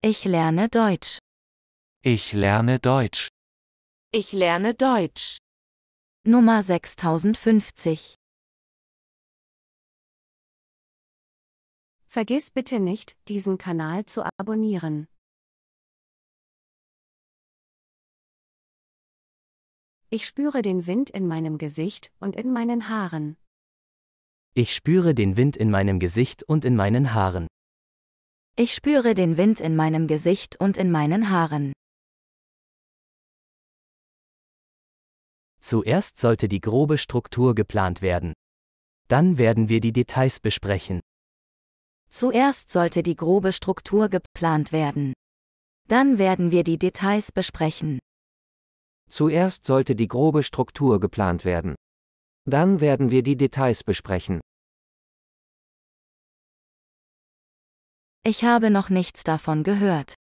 Ich lerne Deutsch. Ich lerne Deutsch. Ich lerne Deutsch. Nummer 6050. Vergiss bitte nicht, diesen Kanal zu abonnieren. Ich spüre den Wind in meinem Gesicht und in meinen Haaren. Ich spüre den Wind in meinem Gesicht und in meinen Haaren. Ich spüre den Wind in meinem Gesicht und in meinen Haaren. Zuerst sollte die grobe Struktur geplant werden. Dann werden wir die Details besprechen. Zuerst sollte die grobe Struktur geplant werden. Dann werden wir die Details besprechen. Zuerst sollte die grobe Struktur geplant werden. Dann werden wir die Details besprechen. Ich habe noch nichts davon gehört.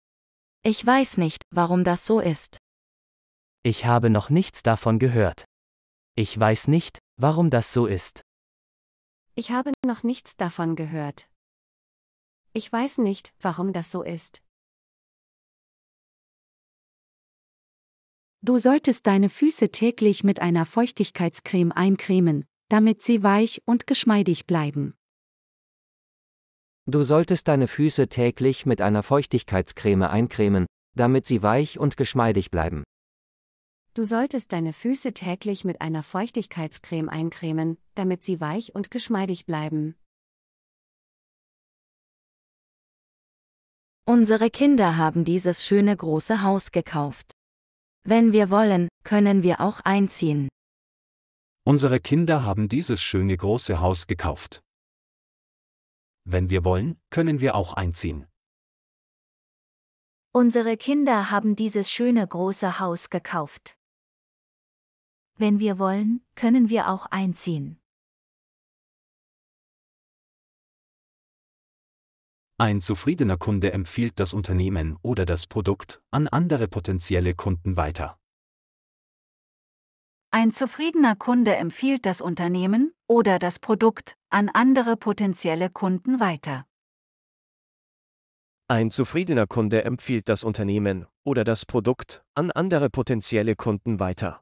Ich weiß nicht, warum das so ist. Ich habe noch nichts davon gehört. Ich weiß nicht, warum das so ist. Ich habe noch nichts davon gehört. Ich weiß nicht, warum das so ist. Du solltest deine Füße täglich mit einer Feuchtigkeitscreme eincremen, damit sie weich und geschmeidig bleiben. Du solltest deine Füße täglich mit einer Feuchtigkeitscreme eincremen, damit sie weich und geschmeidig bleiben. Du solltest deine Füße täglich mit einer Feuchtigkeitscreme eincremen, damit sie weich und geschmeidig bleiben. Unsere Kinder haben dieses schöne große Haus gekauft. Wenn wir wollen, können wir auch einziehen. Unsere Kinder haben dieses schöne große Haus gekauft. Wenn wir wollen, können wir auch einziehen. Unsere Kinder haben dieses schöne große Haus gekauft. Wenn wir wollen, können wir auch einziehen. Ein zufriedener Kunde empfiehlt das Unternehmen oder das Produkt an andere potenzielle Kunden weiter. Ein zufriedener Kunde empfiehlt das Unternehmen oder das Produkt an andere potenzielle Kunden weiter. Ein zufriedener Kunde empfiehlt das Unternehmen oder das Produkt an andere potenzielle Kunden weiter.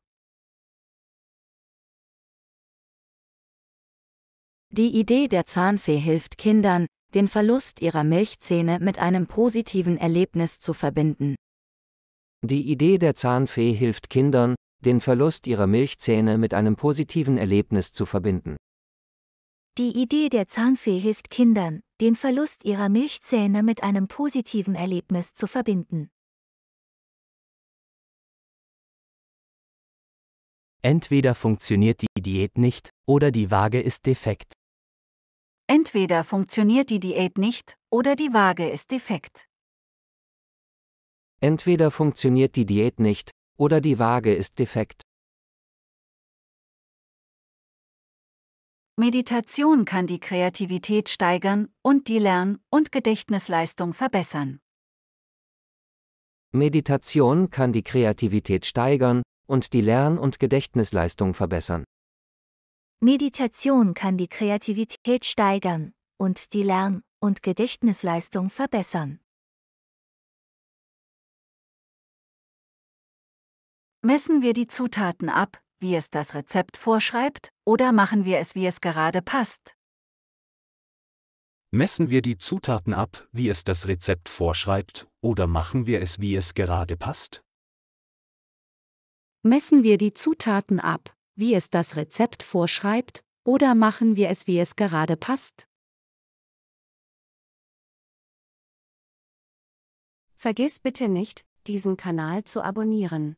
Die Idee der Zahnfee hilft Kindern, den Verlust ihrer Milchzähne mit einem positiven Erlebnis zu verbinden. Die Idee der Zahnfee hilft Kindern, den Verlust ihrer Milchzähne mit einem positiven Erlebnis zu verbinden. Die Idee der Zahnfee hilft Kindern, den Verlust ihrer Milchzähne mit einem positiven Erlebnis zu verbinden. Entweder funktioniert die Diät nicht, oder die Waage ist defekt. Entweder funktioniert die Diät nicht, oder die Waage ist defekt. Entweder funktioniert die Diät nicht, oder die Waage ist defekt. Meditation kann die Kreativität steigern und die Lern- und Gedächtnisleistung verbessern. Meditation kann die Kreativität steigern und die Lern- und Gedächtnisleistung verbessern. Meditation kann die Kreativität steigern und die Lern- und Gedächtnisleistung verbessern. Messen wir die Zutaten ab, wie es das Rezept vorschreibt, oder machen wir es, wie es gerade passt? Messen wir die Zutaten ab, wie es das Rezept vorschreibt, oder machen wir es, wie es gerade passt? Messen wir die Zutaten ab, wie es das Rezept vorschreibt, oder machen wir es, wie es gerade passt? Vergiss bitte nicht, diesen Kanal zu abonnieren.